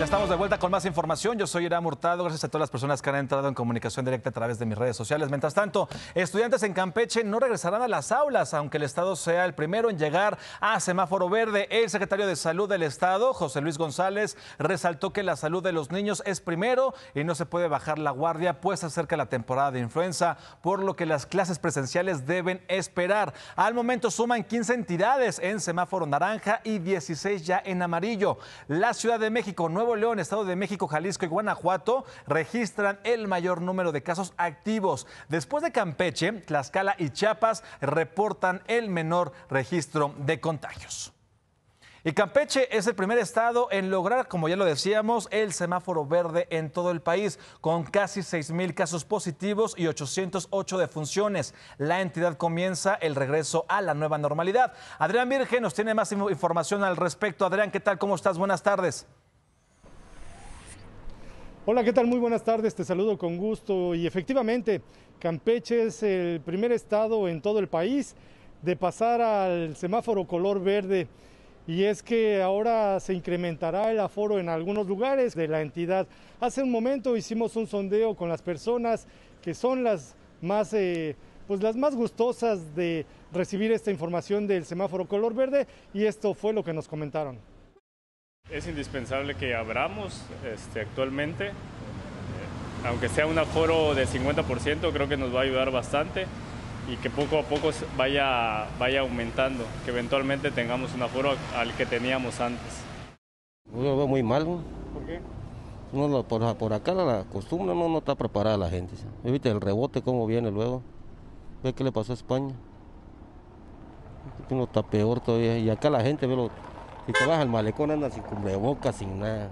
Ya estamos de vuelta con más información. Yo soy Irán Hurtado. Gracias a todas las personas que han entrado en comunicación directa a través de mis redes sociales. Mientras tanto, estudiantes en Campeche no regresarán a las aulas, aunque el Estado sea el primero en llegar a semáforo verde. El secretario de Salud del Estado, José Luis González, resaltó que la salud de los niños es primero y no se puede bajar la guardia, pues se acerca la temporada de influenza, por lo que las clases presenciales deben esperar. Al momento suman 15 entidades en semáforo naranja y 16 ya en amarillo. La Ciudad de México, Nuevo León, Estado de México, Jalisco y Guanajuato registran el mayor número de casos activos. Después de Campeche, Tlaxcala y Chiapas reportan el menor registro de contagios. Y Campeche es el primer estado en lograr, como ya lo decíamos, el semáforo verde en todo el país, con casi 6.000 casos positivos y 808 defunciones. La entidad comienza el regreso a la nueva normalidad. Adrián Virgen nos tiene más información al respecto. Adrián, ¿qué tal? ¿Cómo estás? Buenas tardes. Hola, ¿qué tal? Muy buenas tardes, te saludo con gusto y efectivamente Campeche es el primer estado en todo el país de pasar al semáforo color verde y es que ahora se incrementará el aforo en algunos lugares de la entidad. Hace un momento hicimos un sondeo con las personas que son las más... Eh, pues las más gustosas de recibir esta información del semáforo color verde y esto fue lo que nos comentaron. Es indispensable que abramos este, actualmente, eh, aunque sea un aforo de 50%, creo que nos va a ayudar bastante y que poco a poco vaya, vaya aumentando, que eventualmente tengamos un aforo al que teníamos antes. Yo lo veo muy mal. ¿Por qué? por, acá la costumbre no, está preparada la gente. Evite el rebote cómo viene luego? ¿Ve qué le pasó a España? Este no está peor todavía. Y acá la gente ve lo, si te vas al malecón andas sin cubrebocas, sin nada.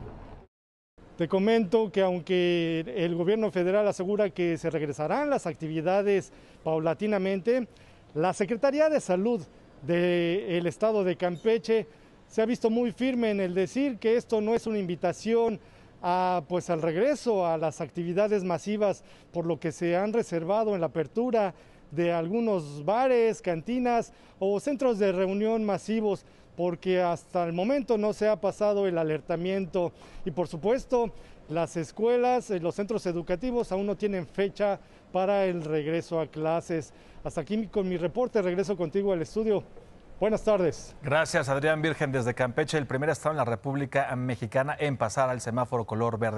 Te comento que aunque el gobierno federal asegura que se regresarán las actividades paulatinamente, la Secretaría de Salud del Estado de Campeche se ha visto muy firme en el decir que esto no es una invitación Ah, pues, al regreso a las actividades masivas, por lo que se han reservado en la apertura de algunos bares, cantinas o centros de reunión masivos porque hasta el momento no se ha pasado el alertamiento y por supuesto las escuelas, eh, los centros educativos aún no tienen fecha para el regreso a clases. Hasta aquí con mi reporte, regreso contigo al estudio. Buenas tardes. Gracias, Adrián Virgen, desde Campeche, el primer estado en la República Mexicana en pasar al semáforo color verde.